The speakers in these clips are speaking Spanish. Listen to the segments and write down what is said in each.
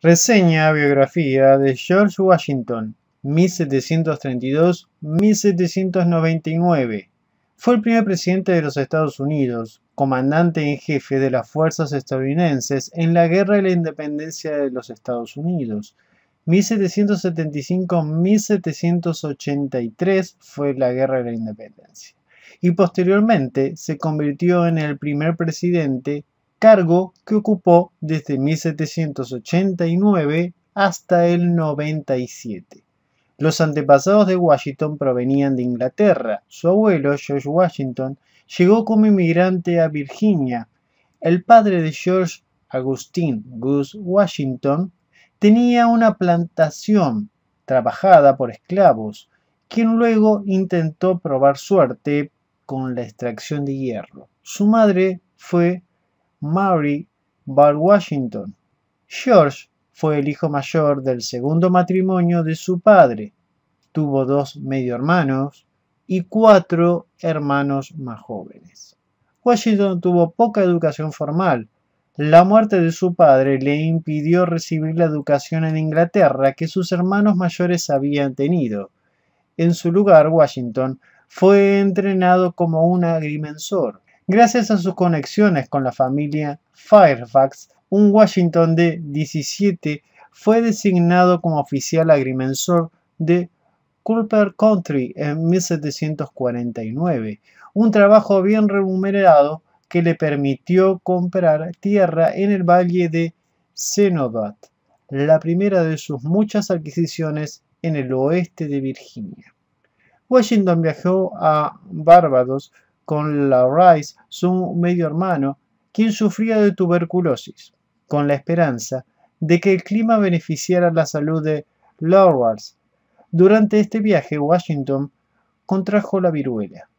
Reseña biografía de George Washington, 1732-1799. Fue el primer presidente de los Estados Unidos, comandante en jefe de las fuerzas estadounidenses en la Guerra de la Independencia de los Estados Unidos. 1775-1783 fue la Guerra de la Independencia. Y posteriormente se convirtió en el primer presidente cargo que ocupó desde 1789 hasta el 97. Los antepasados de Washington provenían de Inglaterra. Su abuelo, George Washington, llegó como inmigrante a Virginia. El padre de George, Agustín Gus Washington, tenía una plantación trabajada por esclavos, quien luego intentó probar suerte con la extracción de hierro. Su madre fue Mary Bar Washington. George fue el hijo mayor del segundo matrimonio de su padre. Tuvo dos medio hermanos y cuatro hermanos más jóvenes. Washington tuvo poca educación formal. La muerte de su padre le impidió recibir la educación en Inglaterra que sus hermanos mayores habían tenido. En su lugar, Washington fue entrenado como un agrimensor gracias a sus conexiones con la familia Fairfax, un Washington de 17 fue designado como oficial agrimensor de Cooper Country en 1749, un trabajo bien remunerado que le permitió comprar tierra en el valle de Cenobat, la primera de sus muchas adquisiciones en el oeste de Virginia. Washington viajó a Barbados con la su medio hermano, quien sufría de tuberculosis, con la esperanza de que el clima beneficiara la salud de Lawrence. Durante este viaje, Washington contrajo la viruela,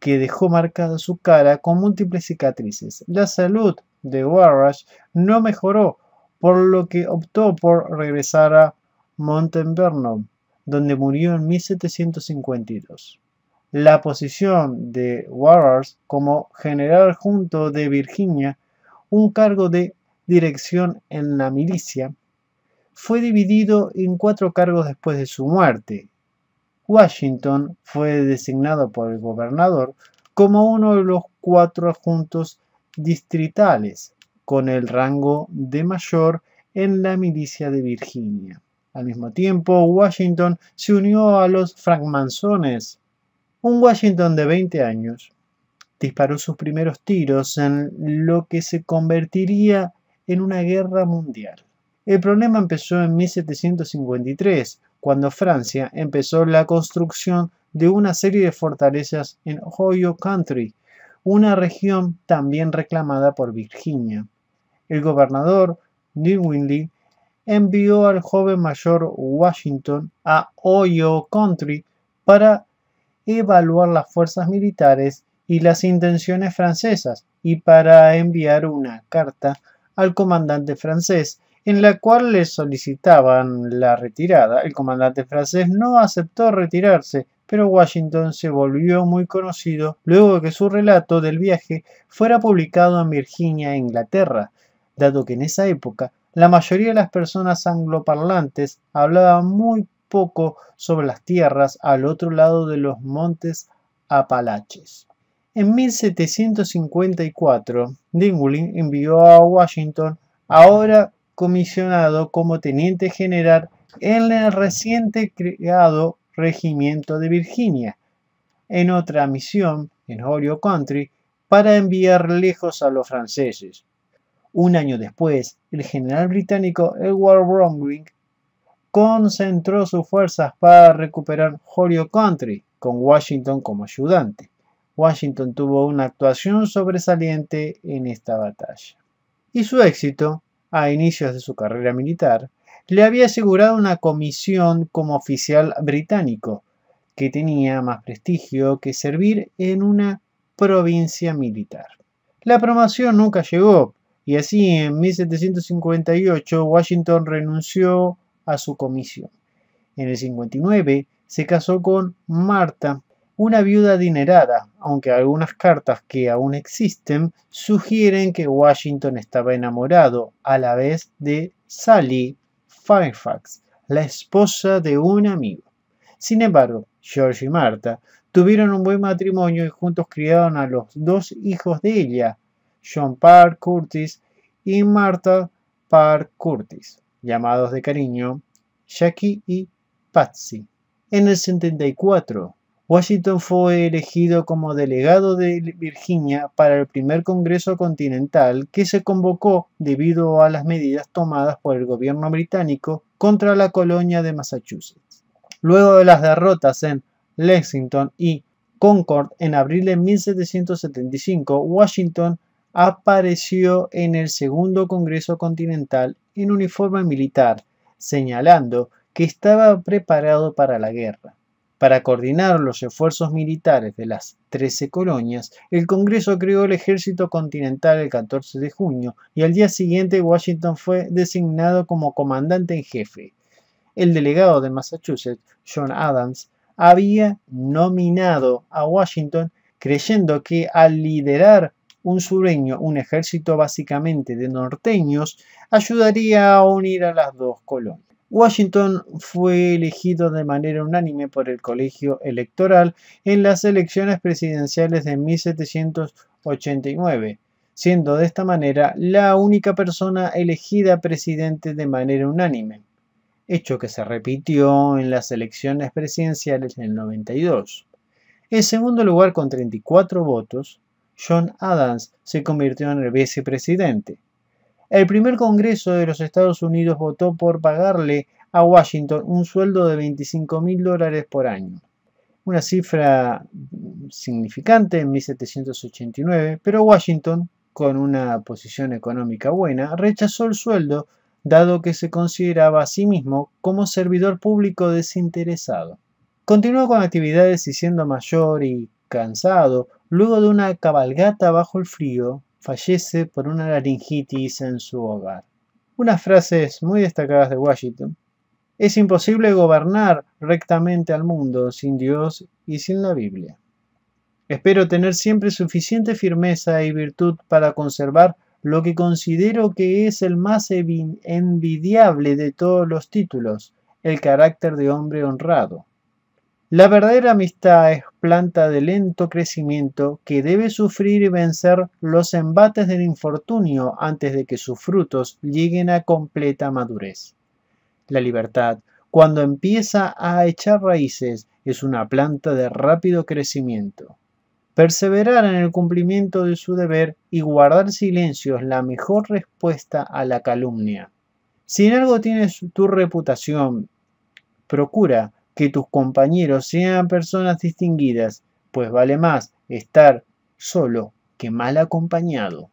que dejó marcada su cara con múltiples cicatrices. La salud de Warrash no mejoró, por lo que optó por regresar a Mount Vernon, donde murió en 1752 la posición de Warrars como general junto de Virginia, un cargo de dirección en la milicia, fue dividido en cuatro cargos después de su muerte. Washington fue designado por el gobernador como uno de los cuatro adjuntos distritales con el rango de mayor en la milicia de Virginia. Al mismo tiempo, Washington se unió a los francmanzones, un Washington de 20 años disparó sus primeros tiros en lo que se convertiría en una guerra mundial. El problema empezó en 1753, cuando Francia empezó la construcción de una serie de fortalezas en Ohio Country, una región también reclamada por Virginia. El gobernador Winley envió al joven mayor Washington a Ohio Country para evaluar las fuerzas militares y las intenciones francesas y para enviar una carta al comandante francés en la cual le solicitaban la retirada. El comandante francés no aceptó retirarse, pero Washington se volvió muy conocido luego de que su relato del viaje fuera publicado en Virginia, Inglaterra, dado que en esa época la mayoría de las personas angloparlantes hablaban muy poco sobre las tierras al otro lado de los montes Apalaches. En 1754, Dingwall envió a Washington, ahora comisionado como teniente general en el reciente creado Regimiento de Virginia, en otra misión en Ohio Country para enviar lejos a los franceses. Un año después, el general británico Edward Bromwich concentró sus fuerzas para recuperar Holyoke Country, con Washington como ayudante. Washington tuvo una actuación sobresaliente en esta batalla. Y su éxito, a inicios de su carrera militar, le había asegurado una comisión como oficial británico, que tenía más prestigio que servir en una provincia militar. La promoción nunca llegó, y así en 1758 Washington renunció a su comisión. En el 59 se casó con Martha, una viuda adinerada, aunque algunas cartas que aún existen sugieren que Washington estaba enamorado a la vez de Sally Fairfax, la esposa de un amigo. Sin embargo, George y Martha tuvieron un buen matrimonio y juntos criaron a los dos hijos de ella, John Park Curtis y Martha Park Curtis llamados de cariño Jackie y Patsy. En el 74, Washington fue elegido como delegado de Virginia para el primer Congreso Continental que se convocó debido a las medidas tomadas por el gobierno británico contra la colonia de Massachusetts. Luego de las derrotas en Lexington y Concord en abril de 1775, Washington apareció en el Segundo Congreso Continental en uniforme militar, señalando que estaba preparado para la guerra. Para coordinar los esfuerzos militares de las 13 colonias, el Congreso creó el Ejército Continental el 14 de junio y al día siguiente Washington fue designado como comandante en jefe. El delegado de Massachusetts, John Adams, había nominado a Washington creyendo que al liderar un sureño, un ejército básicamente de norteños, ayudaría a unir a las dos colonias. Washington fue elegido de manera unánime por el colegio electoral en las elecciones presidenciales de 1789, siendo de esta manera la única persona elegida presidente de manera unánime, hecho que se repitió en las elecciones presidenciales del 92. En segundo lugar, con 34 votos, John Adams se convirtió en el vicepresidente. El primer Congreso de los Estados Unidos votó por pagarle a Washington un sueldo de 25 mil dólares por año, una cifra significante en 1789, pero Washington, con una posición económica buena, rechazó el sueldo dado que se consideraba a sí mismo como servidor público desinteresado. Continuó con actividades y siendo mayor y cansado, luego de una cabalgata bajo el frío, fallece por una laringitis en su hogar. Unas frases muy destacadas de Washington. Es imposible gobernar rectamente al mundo sin Dios y sin la Biblia. Espero tener siempre suficiente firmeza y virtud para conservar lo que considero que es el más envidiable de todos los títulos, el carácter de hombre honrado. La verdadera amistad es planta de lento crecimiento que debe sufrir y vencer los embates del infortunio antes de que sus frutos lleguen a completa madurez. La libertad, cuando empieza a echar raíces, es una planta de rápido crecimiento. Perseverar en el cumplimiento de su deber y guardar silencio es la mejor respuesta a la calumnia. Si en algo tienes tu reputación, procura que tus compañeros sean personas distinguidas, pues vale más estar solo que mal acompañado.